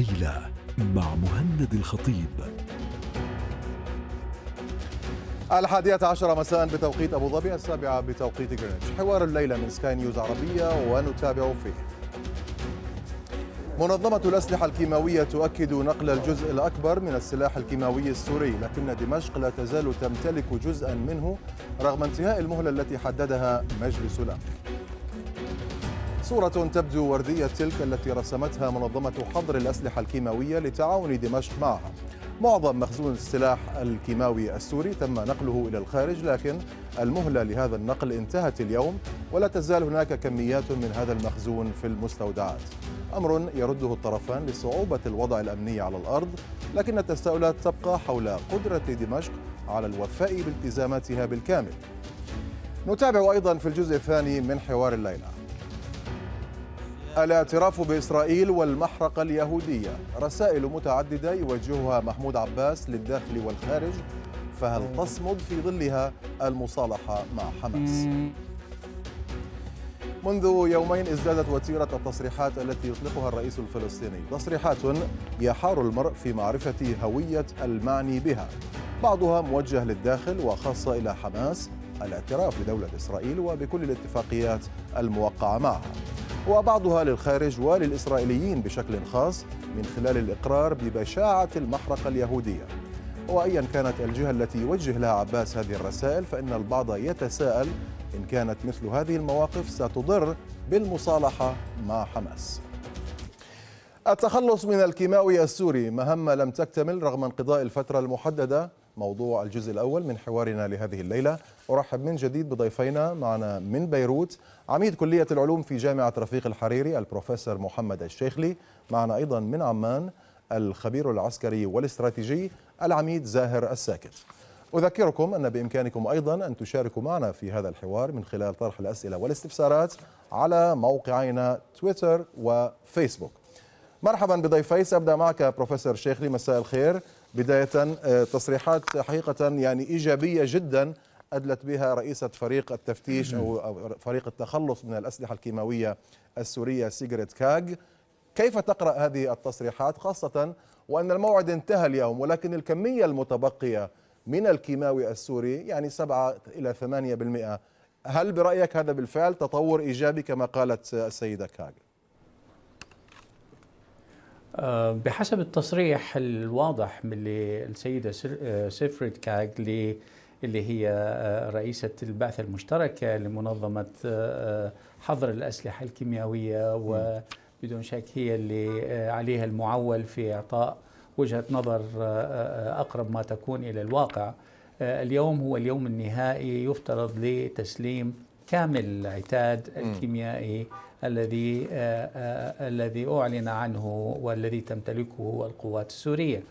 الليلة مع مهند الخطيب الحادية عشر مساء بتوقيت أبو ظبي السابعة بتوقيت جرينتش حوار الليلة من سكاي نيوز عربية ونتابع فيه منظمة الأسلحة الكيماوية تؤكد نقل الجزء الأكبر من السلاح الكيماوي السوري لكن دمشق لا تزال تمتلك جزءا منه رغم انتهاء المهلة التي حددها مجلس الأمن صورة تبدو وردية تلك التي رسمتها منظمة حظر الأسلحة الكيماوية لتعاون دمشق معها معظم مخزون السلاح الكيماوي السوري تم نقله إلى الخارج لكن المهلة لهذا النقل انتهت اليوم ولا تزال هناك كميات من هذا المخزون في المستودعات أمر يرده الطرفان لصعوبة الوضع الأمني على الأرض لكن التساؤلات تبقى حول قدرة دمشق على الوفاء بالتزاماتها بالكامل نتابع أيضا في الجزء الثاني من حوار الليلة الاعتراف بإسرائيل والمحرقة اليهودية رسائل متعددة يوجهها محمود عباس للداخل والخارج فهل تصمد في ظلها المصالحة مع حماس؟ منذ يومين ازدادت وتيرة التصريحات التي يطلقها الرئيس الفلسطيني تصريحات يحار المرء في معرفة هوية المعني بها بعضها موجه للداخل وخاصة إلى حماس الاعتراف بدولة إسرائيل وبكل الاتفاقيات الموقعة معها وبعضها للخارج وللإسرائيليين بشكل خاص من خلال الإقرار ببشاعة المحرقة اليهودية وأيا كانت الجهة التي يوجه لها عباس هذه الرسائل فإن البعض يتساءل إن كانت مثل هذه المواقف ستضر بالمصالحة مع حماس التخلص من الكيماوي السوري مهمة لم تكتمل رغم انقضاء الفترة المحددة موضوع الجزء الأول من حوارنا لهذه الليلة أرحب من جديد بضيفينا معنا من بيروت عميد كلية العلوم في جامعة رفيق الحريري البروفيسور محمد الشيخلي معنا أيضا من عمان الخبير العسكري والاستراتيجي العميد زاهر الساكت أذكركم أن بإمكانكم أيضا أن تشاركوا معنا في هذا الحوار من خلال طرح الأسئلة والاستفسارات على موقعينا تويتر وفيسبوك مرحبا بضيفي سأبدأ معك بروفيسور شيخلي مساء الخير بداية آه، تصريحات حقيقة يعني إيجابية جدا أدلت بها رئيسة فريق التفتيش أو فريق التخلص من الأسلحة الكيماوية السورية سيجريت كاج كيف تقرأ هذه التصريحات خاصة وأن الموعد انتهى اليوم ولكن الكمية المتبقية من الكيماوي السوري يعني 7 إلى 8% هل برأيك هذا بالفعل تطور إيجابي كما قالت السيدة كاج؟ أه، بحسب التصريح الواضح من السيدة أه، سيفريد كاغ اللي هي آه، رئيسة البعثة المشتركة لمنظمة آه، آه، حظر الأسلحة الكيميائية وبدون شك هي اللي عليها المعول في إعطاء وجهة نظر أقرب ما تكون إلى الواقع اليوم هو اليوم النهائي يفترض لتسليم كامل العتاد الكيميائي الذي الذي أعلن عنه والذي تمتلكه القوات السورية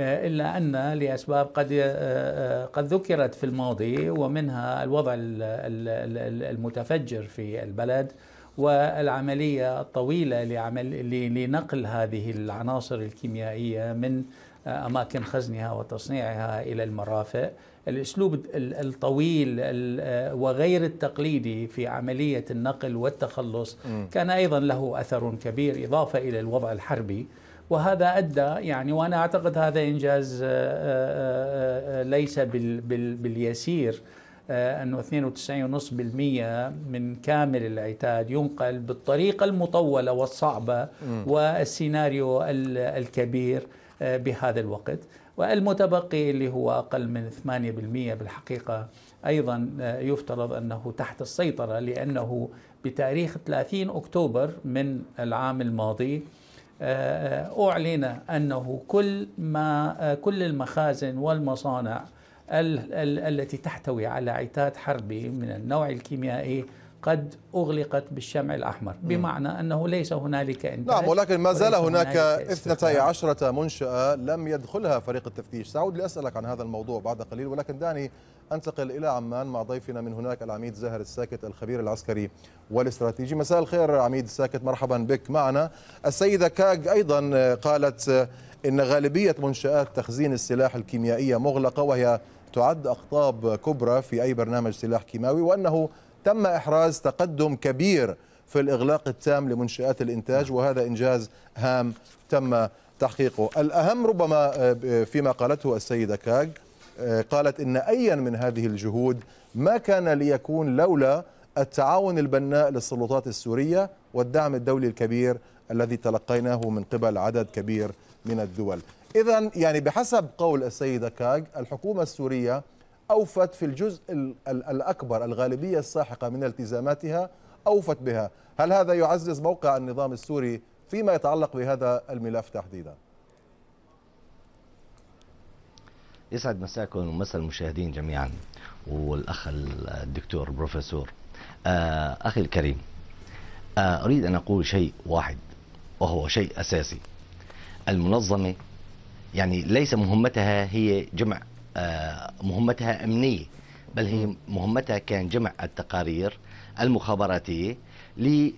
آه، الا ان لاسباب قد آه، آه، قد ذكرت في الماضي ومنها الوضع المتفجر في البلد والعمليه الطويله لعمل لنقل هذه العناصر الكيميائيه من اماكن خزنها وتصنيعها الى المرافق الاسلوب الطويل وغير التقليدي في عمليه النقل والتخلص كان ايضا له اثر كبير اضافه الى الوضع الحربي وهذا أدى يعني وأنا أعتقد هذا إنجاز آه، آه، آه، ليس باليسير أنه 92.5% من كامل العتاد ينقل بالطريقة المطولة والصعبة والسيناريو الكبير بهذا الوقت والمتبقي اللي هو أقل من 8% بالحقيقة أيضا يفترض أنه تحت السيطرة لأنه بتاريخ 30 أكتوبر من العام الماضي أعلن أنه كل ما كل المخازن والمصانع التي تحتوي على عتاد حربي من النوع الكيميائي قد أغلقت بالشمع الأحمر بمعنى أنه ليس هنالك إنتاج نعم ولكن ما زال هناك اثنتي عشرة منشأة لم يدخلها فريق التفتيش سأعود لأسألك عن هذا الموضوع بعد قليل ولكن دعني أنتقل إلى عمان مع ضيفنا من هناك العميد زاهر الساكت الخبير العسكري والاستراتيجي مساء الخير عميد الساكت مرحبا بك معنا السيدة كاغ أيضا قالت إن غالبية منشآت تخزين السلاح الكيميائية مغلقة وهي تعد أقطاب كبرى في أي برنامج سلاح كيماوي وأنه تم إحراز تقدم كبير في الإغلاق التام لمنشآت الإنتاج نعم. وهذا إنجاز هام تم تحقيقه الأهم ربما آه، فيما قالته السيدة كاغ آه، قالت إن أيا من هذه الجهود ما كان ليكون لولا التعاون البناء للسلطات السورية والدعم الدولي الكبير الذي تلقيناه من قبل عدد كبير من الدول إذا يعني بحسب قول السيدة كاغ الحكومة السورية أوفت في الجزء الأكبر الغالبية الساحقة من التزاماتها أوفت بها هل هذا يعزز موقع النظام السوري فيما يتعلق بهذا الملف تحديدا يسعد مساكم ومسا المشاهدين جميعا والأخ الدكتور البروفيسور آه، أخي الكريم آه، أريد أن أقول شيء واحد وهو شيء أساسي المنظمة يعني ليس مهمتها هي جمع آه، مهمتها أمنية بل هي مهمتها كان جمع التقارير المخابراتية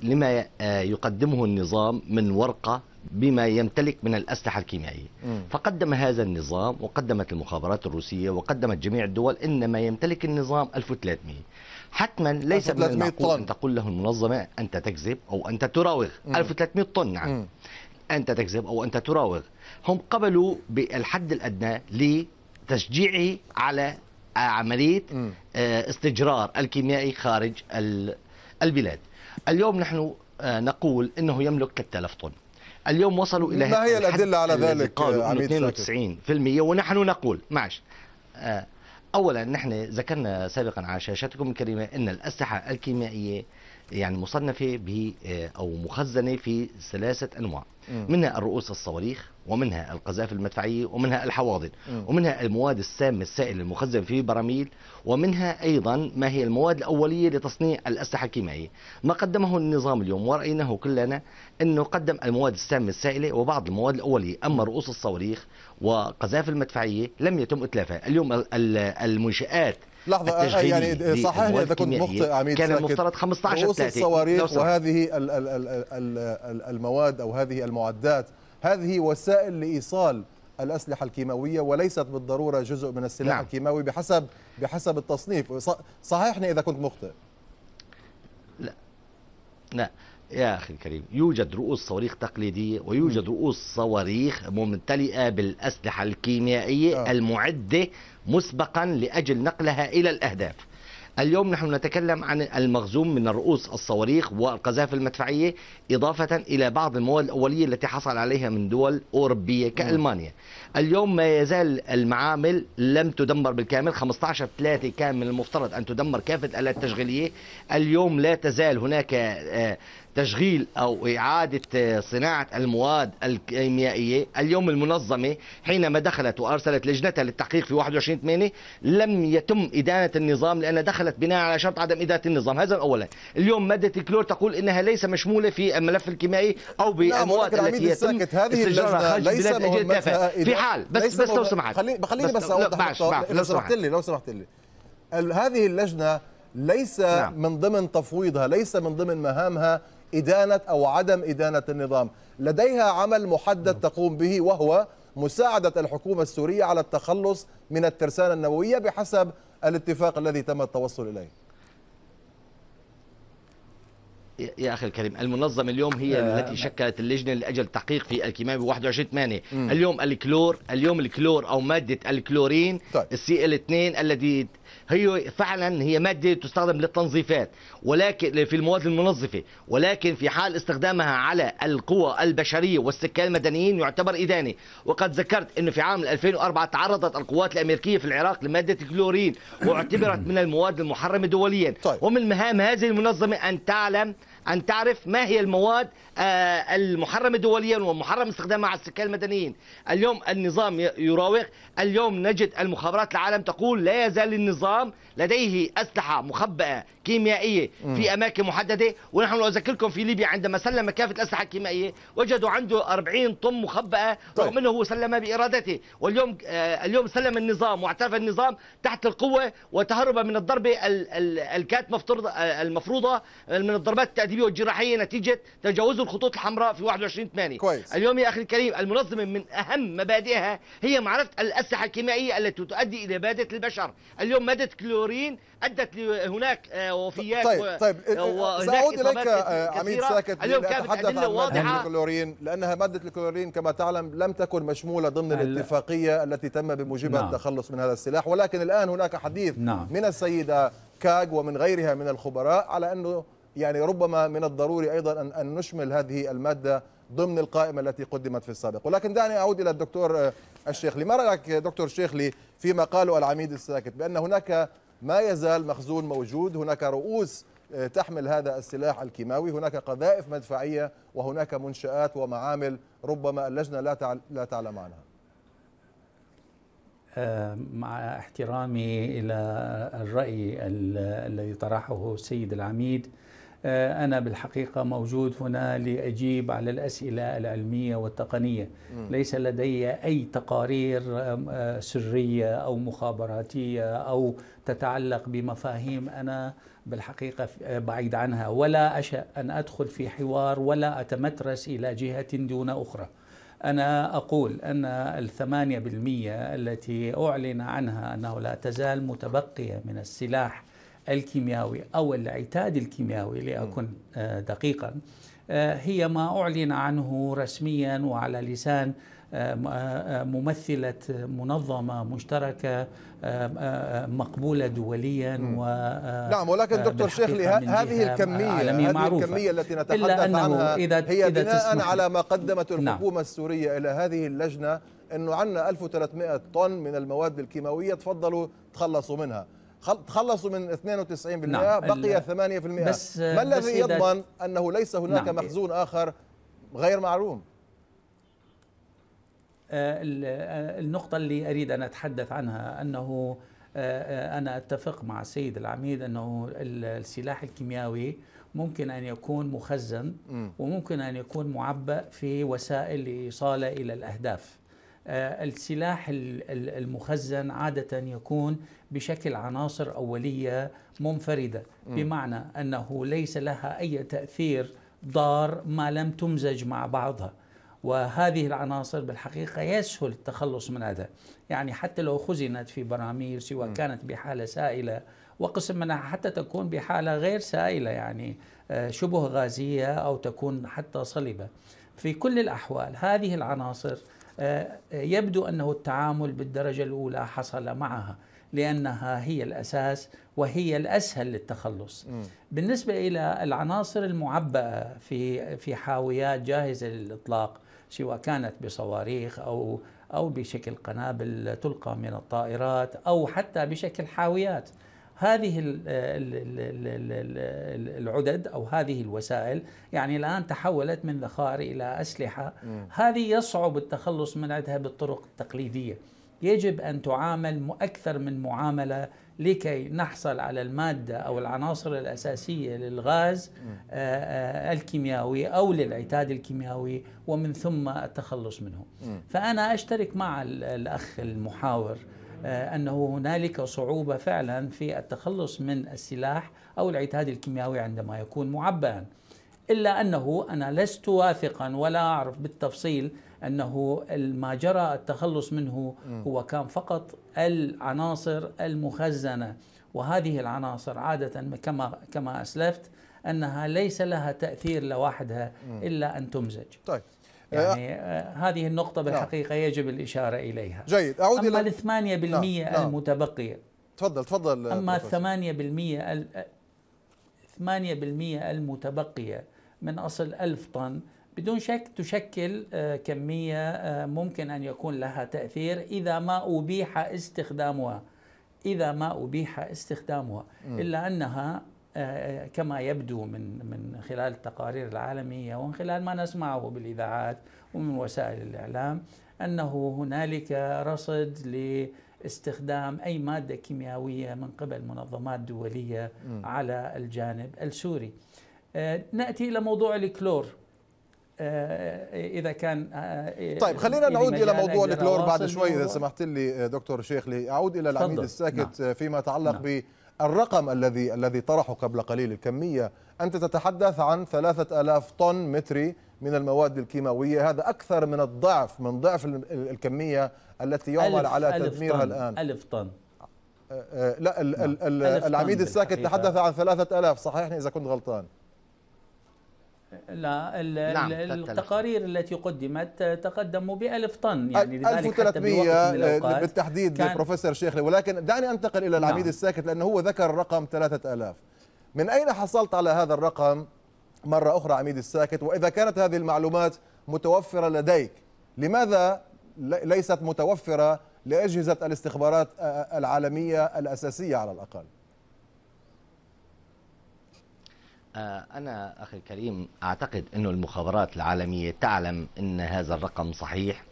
لما آه، يقدمه النظام من ورقة بما يمتلك من الأسلحة الكيميائية فقدم هذا النظام وقدمت المخابرات الروسية وقدمت جميع الدول إن ما يمتلك النظام 1300 حتما ليس من المعقول أن تقول له المنظمة أنت تكذب أو أنت تراوغ 1300 طن نعم أنت تكذب أو أنت تراوغ هم قبلوا بالحد الأدنى ل تشجيعه على عملية آه، استجرار الكيميائي خارج البلاد اليوم نحن آه، نقول أنه يملك 3000 طن اليوم وصلوا إلى ما هي الأدلة على ذلك آه، قالوا 92% ونحن نقول معش أولا نحن ذكرنا سابقا على شاشتكم الكريمة أن الأسلحة الكيميائية يعني مصنفة ب آه، أو مخزنة في ثلاثة أنواع مم. منها الرؤوس الصواريخ ومنها القذائف المدفعية ومنها الحواضن مم. ومنها المواد السامة السائلة المخزنة في براميل ومنها أيضا ما هي المواد الأولية لتصنيع الأسلحة الكيميائية ما قدمه النظام اليوم ورأيناه كلنا أنه قدم المواد السامة السائلة وبعض المواد الأولية أما رؤوس الصواريخ وقذائف المدفعية لم يتم إتلافها اليوم المنشآت لحظه آه، يعني صححني اذا كنت مخطئ عميد كان المفترض 15 رؤوس الصواريخ وهذه المواد او هذه المعدات هذه وسائل لايصال الأسلحة الكيماوية وليست بالضرورة جزء من السلاح نعم. الكيماوي بحسب بحسب التصنيف صححني إذا كنت مخطئ لا لا يا أخي الكريم يوجد رؤوس صواريخ تقليدية ويوجد رؤوس صواريخ ممتلئة بالأسلحة الكيميائية آه. المعدة مسبقا لأجل نقلها إلى الأهداف اليوم نحن نتكلم عن المخزون من الرؤوس الصواريخ والقذائف المدفعية إضافة إلى بعض المواد الأولية التي حصل عليها من دول أوروبية كألمانيا اليوم ما يزال المعامل لم تدمر بالكامل 15 3 كان من المفترض أن تدمر كافة الآلات التشغيلية اليوم لا تزال هناك آه، تشغيل أو إعادة آه، صناعة المواد الكيميائية اليوم المنظمة حينما دخلت وأرسلت لجنتها للتحقيق في 21 8 لم يتم إدانة النظام لأنها دخلت بناء على شرط عدم إدانة النظام هذا أولا اليوم مادة الكلور تقول أنها ليس مشمولة في الملف الكيميائي أو نعم، بالمواد التي يتم استجارها خارج ليس اجل في حال بس بس لو سمحت خليني بس اوضح لو سمحت لي لو سمحت لي هذه اللجنه ليس نعم. من ضمن تفويضها ليس من ضمن مهامها إدانة أو عدم إدانة النظام لديها عمل محدد تقوم به وهو مساعدة الحكومة السورية على التخلص من الترسانة النووية بحسب الاتفاق الذي تم التوصل إليه يا اخي الكريم المنظمه اليوم هي آه. التي شكلت اللجنه لاجل التحقيق في الكيماوي 21 8 اليوم الكلور اليوم الكلور او ماده الكلورين طيب. السي ال 2 الذي هي فعلا هي ماده تستخدم للتنظيفات ولكن في المواد المنظفه ولكن في حال استخدامها على القوى البشريه والسكان المدنيين يعتبر ادانه وقد ذكرت انه في عام 2004 تعرضت القوات الامريكيه في العراق لماده الكلورين واعتبرت من المواد المحرمه دوليا طيب. ومن مهام هذه المنظمه ان تعلم أن تعرف ما هي المواد آه، المحرمة دوليا ومحرم استخدامها على السكان المدنيين اليوم النظام يراوغ اليوم نجد المخابرات العالم تقول لا يزال النظام لديه أسلحة مخبأة كيميائية في أماكن محددة ونحن أذكركم في ليبيا عندما سلم كافة الأسلحة الكيميائية وجدوا عنده 40 طن مخبأة طيب. رغم أنه هو بإرادته واليوم آه، اليوم سلم النظام واعترف النظام تحت القوة وتهرب من الضربة الكات آه، المفروضة من الضربات التأديبية التأديبي والجراحية نتيجة تجاوزه الخطوط الحمراء في 21 8 كويس. اليوم يا أخي الكريم المنظمة من أهم مبادئها هي معرفة الأسلحة الكيميائية التي تؤدي إلى إبادة البشر اليوم مادة كلورين أدت لهناك آه، وفيات طيب طيب سأعود إليك آه، عميد ساكت اليوم كانت أدلة واضحة الكلورين لأنها مادة الكلورين كما تعلم لم تكن مشمولة ضمن الاتفاقية التي تم بموجبها نعم. التخلص من هذا السلاح ولكن الآن هناك حديث نعم. من السيدة كاغ ومن غيرها من الخبراء على أنه يعني ربما من الضروري أيضا أن نشمل هذه المادة ضمن القائمة التي قدمت في السابق ولكن دعني أعود إلى الدكتور آه، الشيخ ما رأيك دكتور الشيخ لي فيما قاله العميد الساكت بأن هناك ما يزال مخزون موجود هناك رؤوس آه، تحمل هذا السلاح الكيماوي هناك قذائف مدفعية وهناك منشآت ومعامل ربما اللجنة لا لا تعلم عنها آه، مع احترامي إلى الرأي الذي طرحه السيد العميد آه، أنا بالحقيقة موجود هنا لأجيب على الأسئلة العلمية والتقنية ليس لدي أي تقارير آه، سرية أو مخابراتية أو تتعلق بمفاهيم أنا بالحقيقة آه، بعيد عنها ولا أشأ أن أدخل في حوار ولا أتمترس إلى جهة دون أخرى أنا أقول أن الثمانية بالمية التي أعلن عنها أنه لا تزال متبقية من السلاح الكيميائي أو العتاد الكيميائي لأكن آه، دقيقا آه، هي ما أعلن عنه رسميا وعلى لسان آه، ممثلة منظمة مشتركة مقبولة دوليا و نعم ولكن دكتور شيخ هذه الكمية هذه معروفة. الكمية التي نتحدث إلا عنها إذا هي إذا بناء على ما قدمت نعم. الحكومة نعم. السورية إلى هذه اللجنة أنه عندنا 1300 طن من المواد الكيماوية تفضلوا تخلصوا منها تخلصوا من 92% نعم بقي 8% بس ما الذي يضمن انه ليس هناك نعم إيه. مخزون اخر غير معلوم آه، آه، النقطة اللي أريد أن أتحدث عنها أنه آه، أنا أتفق مع السيد العميد أنه السلاح الكيميائي ممكن أن يكون مخزن وممكن أن يكون معبأ في وسائل لإيصاله إلى الأهداف آه، السلاح المخزن عادة يكون بشكل عناصر أولية منفردة بمعنى أنه ليس لها أي تأثير ضار ما لم تمزج مع بعضها وهذه العناصر بالحقيقة يسهل التخلص من هذا يعني حتى لو خزنت في براميل سواء كانت بحالة سائلة وقسم منها حتى تكون بحالة غير سائلة يعني آه، شبه غازية أو تكون حتى صلبة في كل الأحوال هذه العناصر آه، يبدو انه التعامل بالدرجه الاولى حصل معها لانها هي الاساس وهي الاسهل للتخلص. م. بالنسبه الى العناصر المعبأه في في حاويات جاهزه للاطلاق سواء كانت بصواريخ او او بشكل قنابل تلقى من الطائرات او حتى بشكل حاويات. هذه العدد او هذه الوسائل يعني الان تحولت من ذخائر الى اسلحه هذه يصعب التخلص منها بالطرق التقليديه يجب ان تعامل اكثر من معامله لكي نحصل على الماده او العناصر الاساسيه للغاز آه، آه، الكيميائي او للعتاد الكيميائي ومن ثم التخلص منه فانا اشترك مع الاخ المحاور آه، انه هنالك صعوبه فعلا في التخلص من السلاح او العتاد الكيميائي عندما يكون معبئا. الا انه انا لست واثقا ولا اعرف بالتفصيل انه ما جرى التخلص منه هو كان فقط العناصر المخزنه وهذه العناصر عاده كما كما اسلفت انها ليس لها تاثير لوحدها الا ان تمزج. طيب يعني, يعني آه، هذه النقطة نعم. بالحقيقة يجب الإشارة إليها جيد أعود أما الثمانية بالمية نعم، نعم. المتبقية تفضل تفضل أما الثمانية آه، بالمية ثمانية بالمية المتبقية من أصل ألف طن بدون شك تشكل آه، كمية ممكن أن يكون لها تأثير إذا ما أبيح استخدامها إذا ما أبيح استخدامها إلا أنها آه، آه، كما يبدو من من خلال التقارير العالميه ومن خلال ما نسمعه بالاذاعات ومن وسائل الاعلام انه هنالك رصد لاستخدام اي ماده كيميائيه من قبل منظمات دوليه على الجانب السوري. آه، ناتي الى موضوع الكلور اذا كان طيب خلينا نعود الى موضوع الكلور بعد شوي اذا سمحت لي دكتور شيخ لي اعود الى العميد الساكت نعم. فيما يتعلق نعم. الرقم الذي الذي طرحه قبل قليل الكمية أنت تتحدث عن 3000 طن متري من المواد الكيماوية هذا أكثر من الضعف من ضعف الكمية التي يعمل على تدميرها ألف الآن ألف طن أه، أه، لا ال ال نعم. العميد الساكت تحدث عن 3000 صححني إذا كنت غلطان لا نعم التقارير التي قدمت تقدموا بألف طن يعني لذلك 1300 آه، بالتحديد بروفيسور شيخ ولكن دعني أنتقل إلى العميد نعم. الساكت لأنه هو ذكر رقم 3000 من أين حصلت على هذا الرقم مرة أخرى عميد الساكت وإذا كانت هذه المعلومات متوفرة لديك لماذا ليست متوفرة لأجهزة الاستخبارات آه، آه، العالمية الأساسية على الأقل؟ آه، أنا أخي الكريم أعتقد أن المخابرات العالمية تعلم أن هذا الرقم صحيح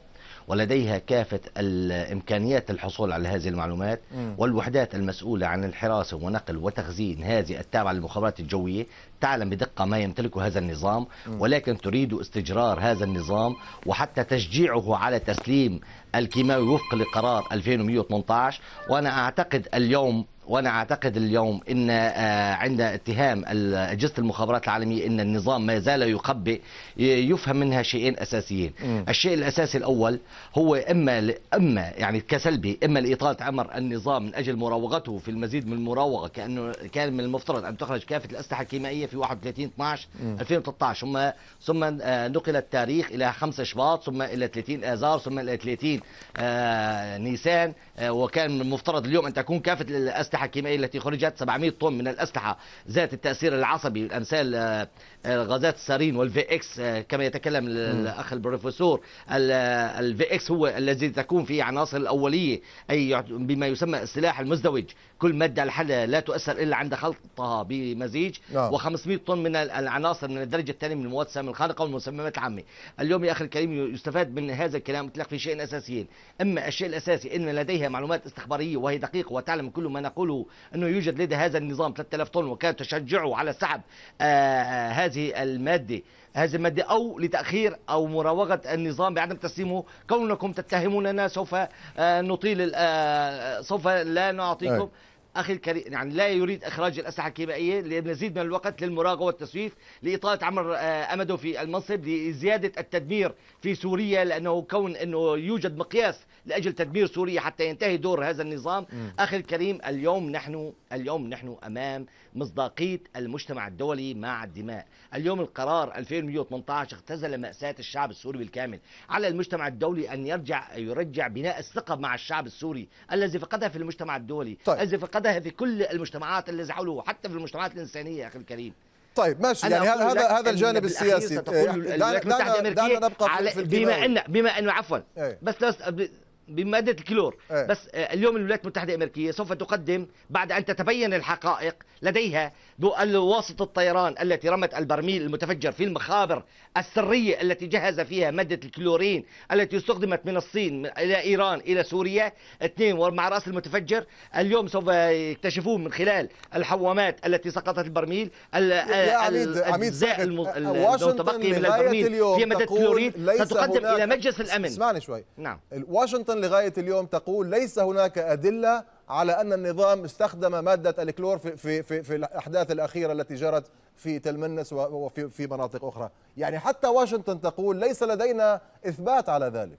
ولديها كافة الإمكانيات الحصول على هذه المعلومات م. والوحدات المسؤولة عن الحراسة ونقل وتخزين هذه التابعة للمخابرات الجوية تعلم بدقة ما يمتلكه هذا النظام م. ولكن تريد استجرار هذا النظام وحتى تشجيعه على تسليم الكيماوي وفق لقرار 2118 وأنا أعتقد اليوم وانا اعتقد اليوم ان آه، عند اتهام اجهزه المخابرات العالميه ان النظام ما زال يخبئ يفهم منها شيئين اساسيين م. الشيء الاساسي الاول هو اما اما يعني كسلبي اما لاطاله عمر النظام من اجل مراوغته في المزيد من المراوغه كانه كان من المفترض ان تخرج كافه الاسلحه الكيميائيه في 31 12 2013 ثم ثم آه، نقل التاريخ الى 5 شباط ثم الى 30 اذار ثم الى 30 آه، نيسان آه، وكان المفترض اليوم ان تكون كافه الاسلحه الكيميائيه التي خرجت 700 طن من الاسلحه ذات التاثير العصبي الامثال آه، غازات السارين والفي اكس آه، كما يتكلم الاخ البروفيسور الفي اكس هو الذي تكون فيه عناصر الاوليه اي بما يسمى السلاح المزدوج كل ماده لحالها لا تؤثر الا عند خلطها بمزيج نعم. و500 طن من العناصر من الدرجه الثانيه من المواد السامه الخارقه والمسممات العامه اليوم يا اخي الكريم يستفاد من هذا الكلام لك في شيئين اساسيين اما الشيء الاساسي ان لديها معلومات استخباريه وهي دقيقه وتعلم كل ما نقوله انه يوجد لدى هذا النظام 3000 طن وكان تشجعه على سحب آه, آه، هذه المادة هذه المادة أو لتأخير أو مراوغة النظام بعدم تسليمه كونكم تتهموننا سوف آه، نطيل آه، سوف لا نعطيكم اخي الكريم يعني لا يريد اخراج الاسلحه الكيميائيه لمزيد من الوقت للمراقبه والتسويف لاطاله عمر آه، امده في المنصب لزياده التدمير في سوريا لانه كون انه يوجد مقياس لاجل تدمير سوريا حتى ينتهي دور هذا النظام اخي الكريم اليوم نحن اليوم نحن امام مصداقيه المجتمع الدولي مع الدماء اليوم القرار 2118 اختزل ماساه الشعب السوري بالكامل على المجتمع الدولي ان يرجع يرجع بناء الثقه مع الشعب السوري الذي فقدها في المجتمع الدولي طيب. الذي فقدها في كل المجتمعات الذي حوله حتى في المجتمعات الانسانيه اخي الكريم طيب ماشي يعني هذا هذا الجانب السياسي إيه، دعنا نبقى في بما ان بما انه عفوا إيه. بس بماده الكلور أيه. بس آه، اليوم الولايات المتحده الامريكيه سوف تقدم بعد ان تتبين الحقائق لديها بواسطة الطيران التي رمت البرميل المتفجر في المخابر السريه التي جهز فيها ماده الكلورين التي استخدمت من الصين الى ايران الى سوريا اثنين ومع راس المتفجر اليوم سوف يكتشفون من خلال الحوامات التي سقطت البرميل الاجزاء آه، المتبقيه آه، من البرميل هي ماده الكلورين ستقدم الى مجلس الامن اسمعني شوي نعم واشنطن لغاية اليوم تقول ليس هناك أدلة على أن النظام استخدم مادة الكلور في, في, في, في الأحداث الأخيرة التي جرت في تلمنس وفي في مناطق أخرى يعني حتى واشنطن تقول ليس لدينا إثبات على ذلك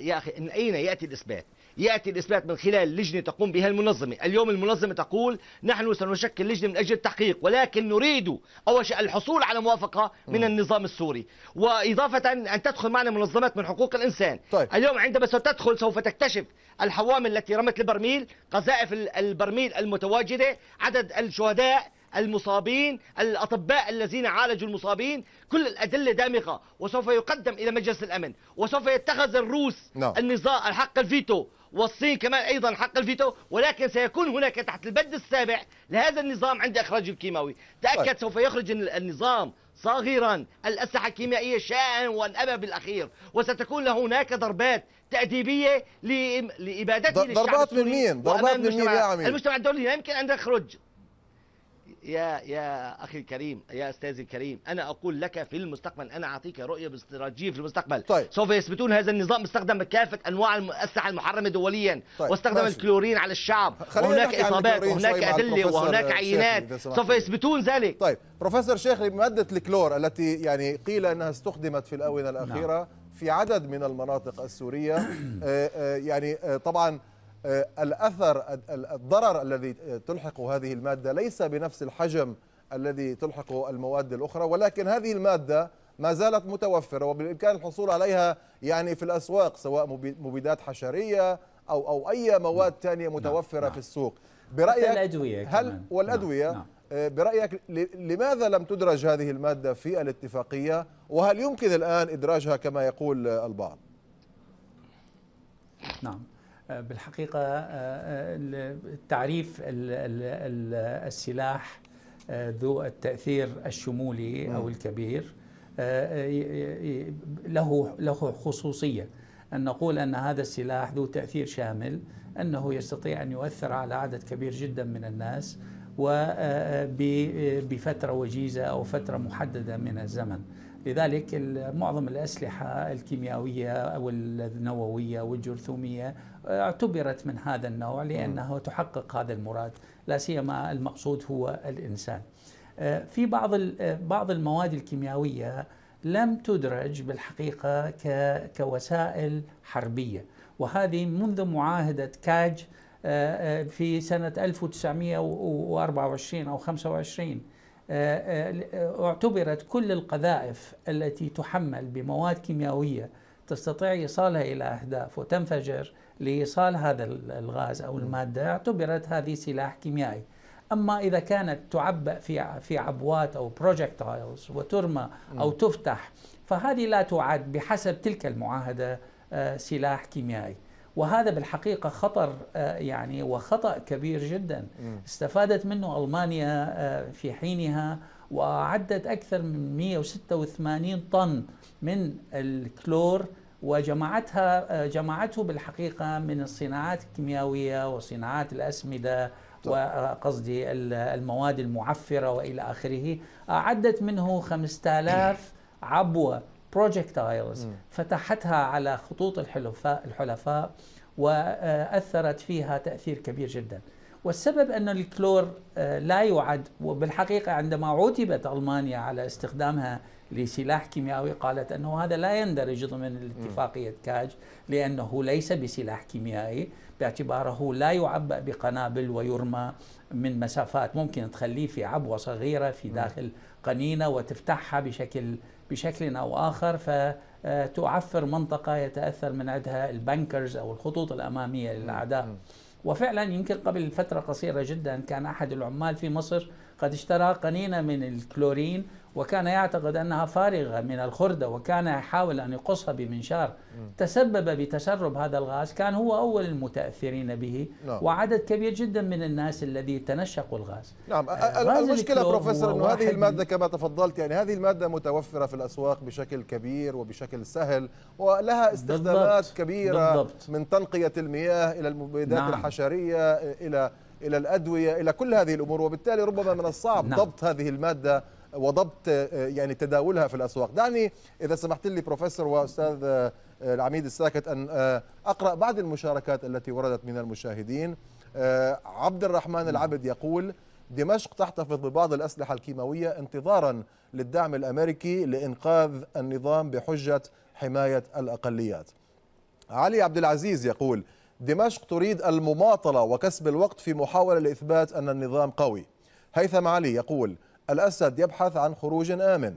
يا أخي من أين يأتي الإثبات يأتي الإثبات من خلال لجنة تقوم بها المنظمة اليوم المنظمة تقول نحن سنشكل لجنة من أجل التحقيق ولكن نريد أول شيء الحصول على موافقة من النظام السوري وإضافة أن تدخل معنا منظمات من حقوق الإنسان طيب. اليوم عندما ستدخل سوف تكتشف الحوامل التي رمت البرميل قذائف البرميل المتواجدة عدد الشهداء المصابين الأطباء الذين عالجوا المصابين كل الأدلة دامغة وسوف يقدم إلى مجلس الأمن وسوف يتخذ الروس no. نعم. النظام الحق الفيتو والصين كمان أيضا حق الفيتو ولكن سيكون هناك تحت البند السابع لهذا النظام عند اخراج الكيماوي تأكد طيب. سوف يخرج النظام صاغرا الأسلحة الكيميائية شائعا وأنأبى بالأخير وستكون له هناك ضربات تأديبية لإبادته ضربات من مين؟ ضربات من مين يا عمي؟ المجتمع الدولي لا يمكن أن يخرج يا يا اخي الكريم يا استاذي الكريم انا اقول لك في المستقبل انا اعطيك رؤيه باستراتيجيه في المستقبل طيب. سوف يثبتون هذا النظام استخدم كافه انواع الاسلحه المحرمه دوليا طيب. واستخدم ماشي. الكلورين على الشعب وهناك اصابات وهناك ادله وهناك عينات سوف يثبتون ذلك طيب بروفيسور شيخلي ماده الكلور التي يعني قيل انها استخدمت في الاونه الاخيره نعم. في عدد من المناطق السوريه آه، آه، يعني آه، طبعا آه، الأثر الضرر الذي تلحقه هذه المادة ليس بنفس الحجم الذي تلحقه المواد الأخرى ولكن هذه المادة ما زالت متوفرة وبالإمكان الحصول عليها يعني في الأسواق سواء مبيدات حشرية أو أو أي نعم، مواد ثانية نعم، متوفرة نعم. في السوق برأيك الأدوية هل كمان. والأدوية آه، برأيك لماذا لم تدرج هذه المادة في الاتفاقية وهل يمكن الآن إدراجها كما يقول البعض؟ نعم بالحقيقة آه، آه، تعريف السلاح آه، ذو التأثير الشمولي أو الكبير له له خصوصية أن نقول أن هذا السلاح ذو تأثير شامل أنه يستطيع أن يؤثر على عدد كبير جدا من الناس وبفترة وجيزة أو فترة محددة من الزمن لذلك معظم الأسلحة الكيميائية النووية والجرثومية اعتبرت من هذا النوع لانه تحقق هذا المراد لا سيما المقصود هو الانسان آه، في بعض آه، بعض المواد الكيميائيه لم تدرج بالحقيقه كوسائل حربيه وهذه منذ معاهده كاج آه، في سنه 1924 او 25 اعتبرت كل القذائف التي تحمل بمواد كيميائيه تستطيع ايصالها الى اهداف وتنفجر لايصال هذا الغاز او الماده اعتبرت هذه سلاح كيميائي اما اذا كانت تعبأ في في عبوات او بروجكتايلز وترمى او تفتح فهذه لا تعد بحسب تلك المعاهده آه، سلاح كيميائي وهذا بالحقيقة خطر آه، يعني وخطأ كبير جدا استفادت منه ألمانيا آه، في حينها وأعدت أكثر من 186 طن من الكلور وجمعتها جمعته بالحقيقه من الصناعات الكيميائيه وصناعات الاسمده وقصدي المواد المعفره والى اخره اعدت منه 5000 عبوه بروجكتايلز فتحتها على خطوط الحلفاء الحلفاء واثرت فيها تاثير كبير جدا والسبب أن الكلور آه، لا يعد وبالحقيقة عندما عوتبت ألمانيا على استخدامها لسلاح كيميائي قالت أنه هذا لا يندرج ضمن اتفاقية كاج لأنه ليس بسلاح كيميائي باعتباره لا يعبأ بقنابل ويرمى من مسافات ممكن تخليه في عبوة صغيرة في داخل قنينة وتفتحها بشكل بشكل أو آخر فتعفر منطقة يتأثر من عندها البنكرز أو الخطوط الأمامية للأعداء وفعلا يمكن قبل فترة قصيرة جدا كان أحد العمال في مصر قد اشترى قنينة من الكلورين وكان يعتقد أنها فارغة من الخردة وكان يحاول أن يقصها بمنشار تسبب بتسرب هذا الغاز كان هو أول المتأثرين به نعم. وعدد كبير جدا من الناس الذي تنشقوا الغاز نعم المشكلة بروفيسور أنه هذه المادة كما تفضلت يعني هذه المادة متوفرة في الأسواق بشكل كبير وبشكل سهل ولها استخدامات بالضبط. كبيرة بالضبط. من تنقية المياه إلى المبيدات نعم. الحشرية إلى إلى الأدوية إلى كل هذه الأمور وبالتالي ربما من الصعب نعم. ضبط هذه المادة وضبط آه، آه، يعني تداولها في الاسواق دعني اذا سمحت لي بروفيسور واستاذ آه، العميد الساكت ان اقرا بعض المشاركات التي وردت من المشاهدين عبد الرحمن نعم. العبد يقول دمشق تحتفظ ببعض الاسلحه الكيماويه انتظارا للدعم الامريكي لانقاذ النظام بحجه حمايه الاقليات علي عبد العزيز يقول دمشق تريد المماطله وكسب الوقت في محاوله لاثبات ان النظام قوي هيثم علي يقول الأسد يبحث عن خروج آمن